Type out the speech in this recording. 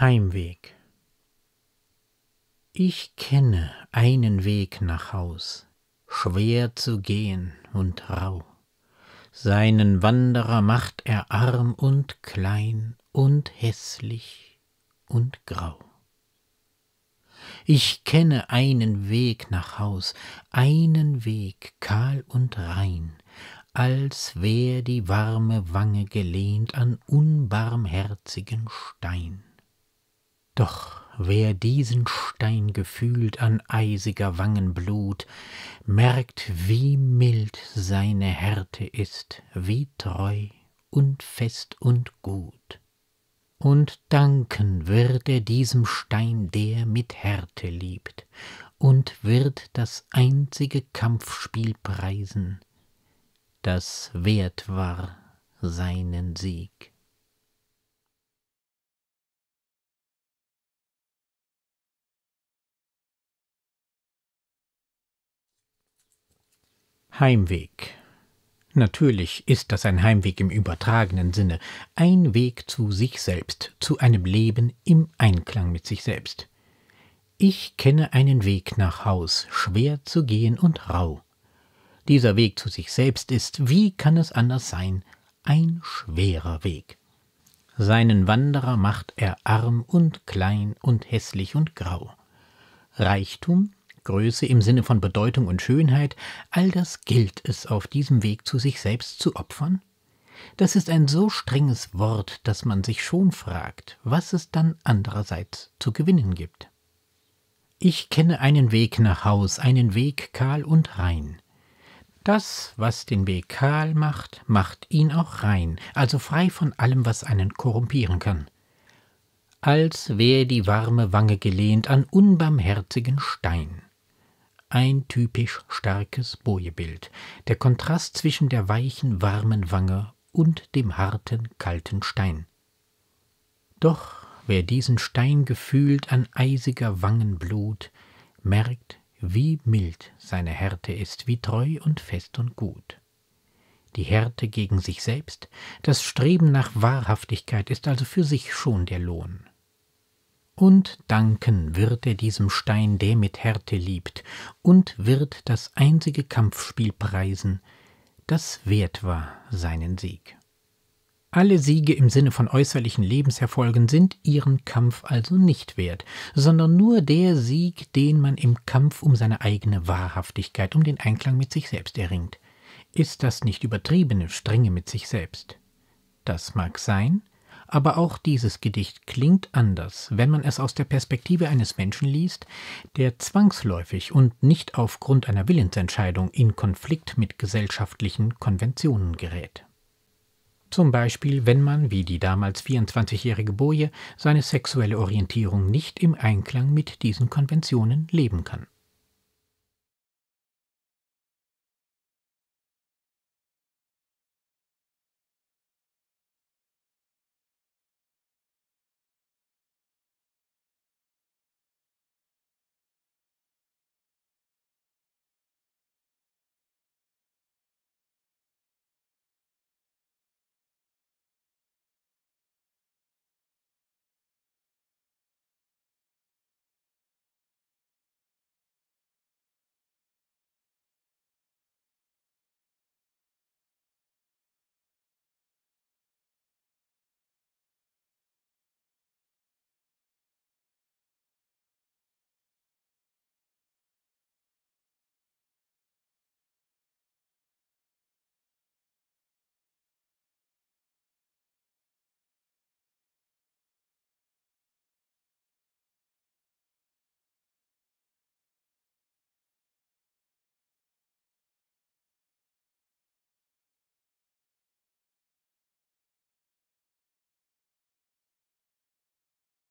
Heimweg Ich kenne einen Weg nach Haus, schwer zu gehen und rau. Seinen Wanderer macht er arm und klein und hässlich und grau. Ich kenne einen Weg nach Haus, einen Weg kahl und rein, als wär die warme Wange gelehnt an unbarmherzigen Stein. Doch wer diesen Stein gefühlt an eisiger Wangen Blut, merkt, wie mild seine Härte ist, wie treu und fest und gut. Und danken wird er diesem Stein, der mit Härte liebt, und wird das einzige Kampfspiel preisen, das wert war seinen Sieg. Heimweg. Natürlich ist das ein Heimweg im übertragenen Sinne, ein Weg zu sich selbst, zu einem Leben im Einklang mit sich selbst. Ich kenne einen Weg nach Haus, schwer zu gehen und rau. Dieser Weg zu sich selbst ist, wie kann es anders sein, ein schwerer Weg. Seinen Wanderer macht er arm und klein und hässlich und grau. Reichtum Größe im Sinne von Bedeutung und Schönheit, all das gilt es auf diesem Weg zu sich selbst zu opfern? Das ist ein so strenges Wort, dass man sich schon fragt, was es dann andererseits zu gewinnen gibt. Ich kenne einen Weg nach Haus, einen Weg kahl und rein. Das, was den Weg kahl macht, macht ihn auch rein, also frei von allem, was einen korrumpieren kann. Als wäre die warme Wange gelehnt an unbarmherzigen Stein ein typisch starkes Bojebild. Der Kontrast zwischen der weichen, warmen Wange und dem harten, kalten Stein. Doch wer diesen Stein gefühlt an eisiger Wangenblut, merkt, wie mild seine Härte ist, wie treu und fest und gut. Die Härte gegen sich selbst, das Streben nach Wahrhaftigkeit ist also für sich schon der Lohn und danken wird er diesem Stein, der mit Härte liebt, und wird das einzige Kampfspiel preisen, das wert war seinen Sieg. Alle Siege im Sinne von äußerlichen Lebenserfolgen sind ihren Kampf also nicht wert, sondern nur der Sieg, den man im Kampf um seine eigene Wahrhaftigkeit, um den Einklang mit sich selbst erringt. Ist das nicht übertriebene Strenge mit sich selbst? Das mag sein, aber auch dieses Gedicht klingt anders, wenn man es aus der Perspektive eines Menschen liest, der zwangsläufig und nicht aufgrund einer Willensentscheidung in Konflikt mit gesellschaftlichen Konventionen gerät. Zum Beispiel, wenn man, wie die damals 24-jährige Boje, seine sexuelle Orientierung nicht im Einklang mit diesen Konventionen leben kann.